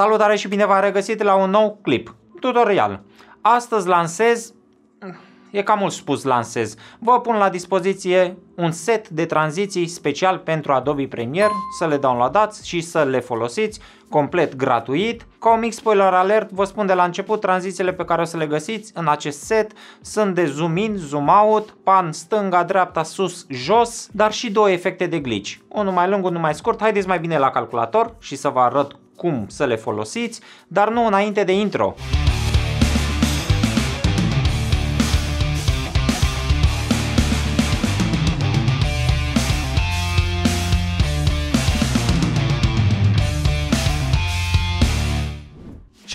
Salutare și bine v-am regăsit la un nou clip, tutorial. Astăzi lansez, e cam mult spus lansez, vă pun la dispoziție un set de tranziții special pentru Adobe Premiere, să le downloadați și să le folosiți complet gratuit. Ca un mic spoiler alert, vă spun de la început, tranzițiile pe care o să le găsiți în acest set sunt de zoom in, zoom out, pan stânga, dreapta, sus, jos, dar și două efecte de glitch, unul mai lung, unul mai scurt. Haideți mai bine la calculator și să vă arăt cum să le folosiți, dar nu înainte de intro.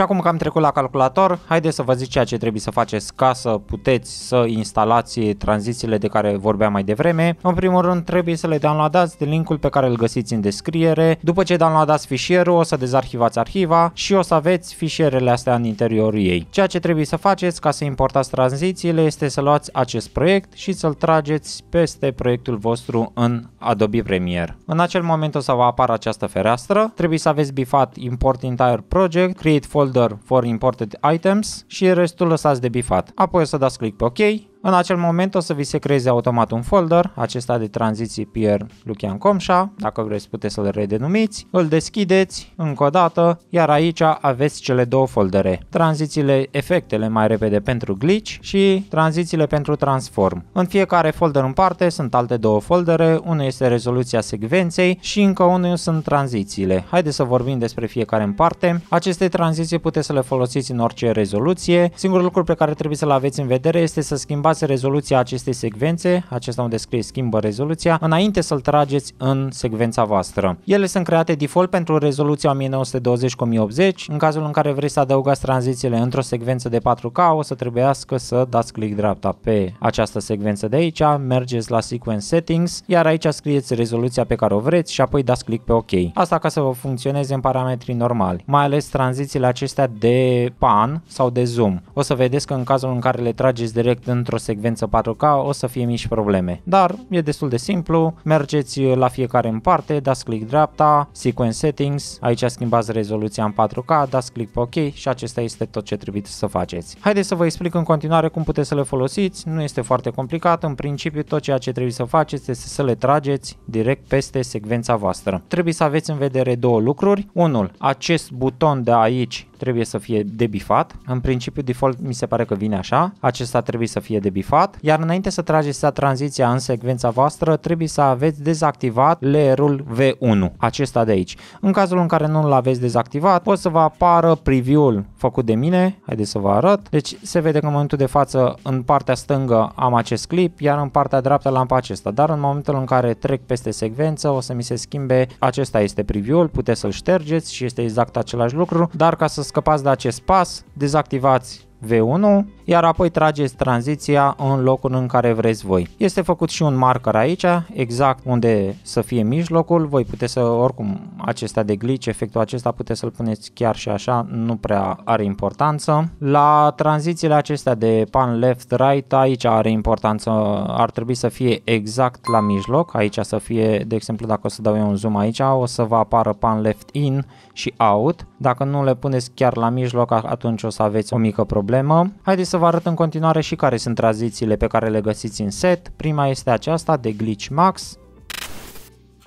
Și acum că am trecut la calculator, haideți să vă zic ceea ce trebuie să faceți ca să puteți să instalați tranzițiile de care vorbeam mai devreme. În primul rând trebuie să le downloadați de linkul pe care îl găsiți în descriere. După ce downloadați fișierul, o să dezarhivați arhiva și o să aveți fișierele astea în interiorul ei. Ceea ce trebuie să faceți ca să importați tranzițiile este să luați acest proiect și să-l trageți peste proiectul vostru în Adobe Premiere. În acel moment o să vă apară această fereastră, trebuie să aveți bifat Import Entire Project, Create Folder folder for imported items și restul lăsați de bifat. Apoi o să dați click pe OK în acel moment o să vi se creeze automat un folder, acesta de tranziții Pierre Lucian Comșa, dacă vreți puteți să-l redenumiți, îl deschideți încă o dată, iar aici aveți cele două foldere, tranzițiile efectele mai repede pentru glitch și tranzițiile pentru transform. În fiecare folder în parte sunt alte două foldere, unul este rezoluția secvenței și încă unul sunt tranzițiile. Haideți să vorbim despre fiecare în parte. Aceste tranziții puteți să le folosiți în orice rezoluție. Singurul lucru pe care trebuie să-l aveți în vedere este să schimbați schimbați rezoluția acestei secvențe, acesta unde scrie schimbă rezoluția, înainte să-l trageți în secvența voastră. Ele sunt create default pentru rezoluția 1920 1080. În cazul în care vreți să adăugați tranzițiile într-o secvență de 4K, o să trebuiască să dați click dreapta pe această secvență de aici, mergeți la Sequence Settings, iar aici scrieți rezoluția pe care o vreți și apoi dați click pe OK. Asta ca să vă funcționeze în parametrii normali, mai ales tranzițiile acestea de pan sau de zoom. O să vedeți că în cazul în care le trageți direct într-o secvență 4K o să fie mici probleme. Dar e destul de simplu, mergeți la fiecare în parte, dați click dreapta, sequence settings, aici schimbați rezoluția în 4K, dați click pe OK și acesta este tot ce trebuie să faceți. Haideți să vă explic în continuare cum puteți să le folosiți, nu este foarte complicat, în principiu tot ceea ce trebuie să faceți este să le trageți direct peste secvența voastră. Trebuie să aveți în vedere două lucruri, unul, acest buton de aici trebuie să fie debifat. În principiu default mi se pare că vine așa, acesta trebuie să fie debifat, iar înainte să trageți tranziția în secvența voastră trebuie să aveți dezactivat layerul V1, acesta de aici. În cazul în care nu-l aveți dezactivat, pot să vă apară preview-ul făcut de mine, haideți să vă arăt. Deci se vede că în momentul de față în partea stângă am acest clip, iar în partea dreaptă l-am pe acesta, dar în momentul în care trec peste secvență o să mi se schimbe, acesta este preview-ul, puteți să-l ștergeți și este exact același lucru, dar ca să scăpați de acest pas, dezactivați V1, iar apoi trageți tranziția în locul în care vreți voi. Este făcut și un marker aici, exact unde să fie mijlocul, voi puteți să, oricum, acesta de glitch, efectul acesta puteți să-l puneți chiar și așa, nu prea are importanță. La tranzițiile acestea de pan left-right, aici are importanță, ar trebui să fie exact la mijloc, aici să fie, de exemplu, dacă o să dau eu un zoom aici, o să vă apară pan left-in și out, dacă nu le puneți chiar la mijloc, atunci o să aveți o mică problemă emblemă. Haideți să vă arăt în continuare și care sunt tranzițiile pe care le găsiți în set. Prima este aceasta de glitch max,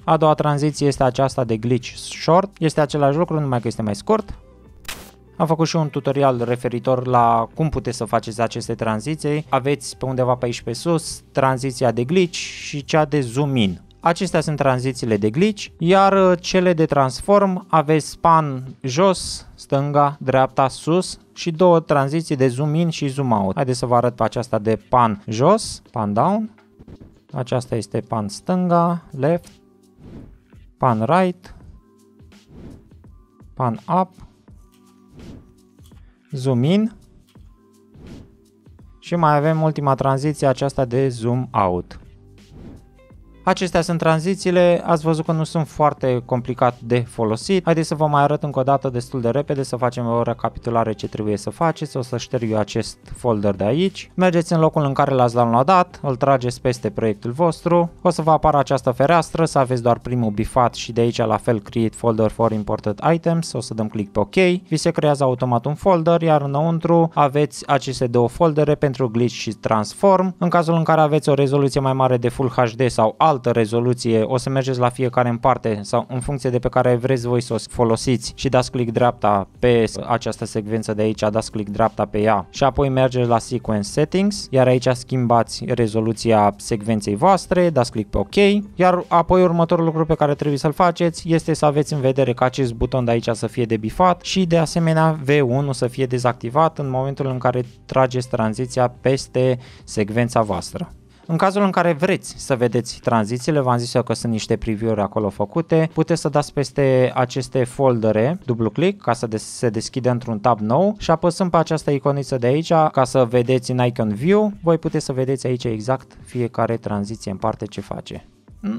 a doua tranziție este aceasta de glitch short, este același lucru numai că este mai scurt. Am făcut și un tutorial referitor la cum puteți să faceți aceste tranziții. Aveți pe undeva pe aici pe sus tranziția de glitch și cea de zoom in. Acestea sunt tranzițiile de glitch, iar uh, cele de transform aveți span jos, stânga, dreapta, sus și două tranziții de zoom in și zoom out. Haideți să vă arăt pe aceasta de pan jos, pan down, aceasta este pan stânga, left, pan right, pan up, zoom in și mai avem ultima tranziție aceasta de zoom out. Acestea sunt tranzițiile, ați văzut că nu sunt foarte complicat de folosit. Haideți să vă mai arăt încă o dată destul de repede să facem o recapitulare ce trebuie să faceți. O să șterg eu acest folder de aici. Mergeți în locul în care l-ați downloadat, îl trageți peste proiectul vostru. O să vă apară această fereastră, să aveți doar primul bifat și de aici la fel create folder for imported items. O să dăm click pe OK. Vi se creează automat un folder, iar înăuntru aveți aceste două foldere pentru glitch și transform. În cazul în care aveți o rezoluție mai mare de Full HD sau alt altă rezoluție, o să mergeți la fiecare în parte sau în funcție de pe care vreți voi să o folosiți și dați click dreapta pe această secvență de aici, dați click dreapta pe ea și apoi mergeți la Sequence Settings, iar aici schimbați rezoluția secvenței voastre, dați click pe OK, iar apoi următorul lucru pe care trebuie să-l faceți este să aveți în vedere că acest buton de aici să fie debifat și de asemenea V1 să fie dezactivat în momentul în care trageți tranziția peste secvența voastră. În cazul în care vreți să vedeți tranzițiile, v-am zis eu că sunt niște preview-uri acolo făcute, puteți să dați peste aceste foldere, dublu click, ca să des- se deschide într-un tab nou și apăsând pe această iconiță de aici, ca să vedeți în Icon View, voi puteți să vedeți aici exact fiecare tranziție în parte ce face.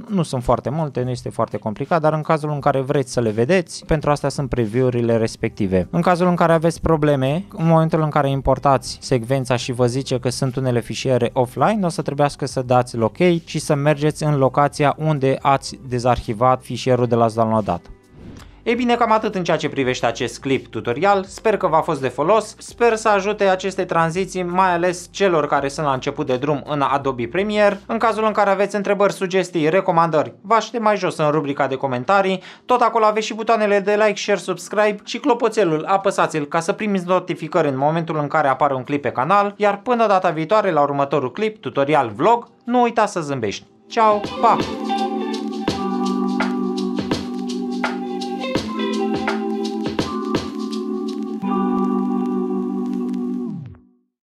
Nu sunt foarte multe, nu este foarte complicat, dar în cazul în care vreți să le vedeți, pentru asta sunt preview-urile respective. În cazul în care aveți probleme, în momentul în care importați secvența și vă zice că sunt unele fișiere offline, o să trebuiască să dați locate și să mergeți în locația unde ați dezarhivat fișierul de la downloadat. Ei bine, cam atât în ceea ce privește acest clip tutorial, sper că v-a fost de folos, sper să ajute aceste tranziții, mai ales celor care sunt la început de drum în Adobe Premiere. În cazul în care aveți întrebări, sugestii, recomandări, vă aștept mai jos în rubrica de comentarii, tot acolo aveți și butoanele de like, share, subscribe și clopoțelul, apăsați-l ca să primiți notificări în momentul în care apare un clip pe canal, iar până data viitoare la următorul clip, tutorial, vlog, nu uita să zâmbești. Ciao, pa!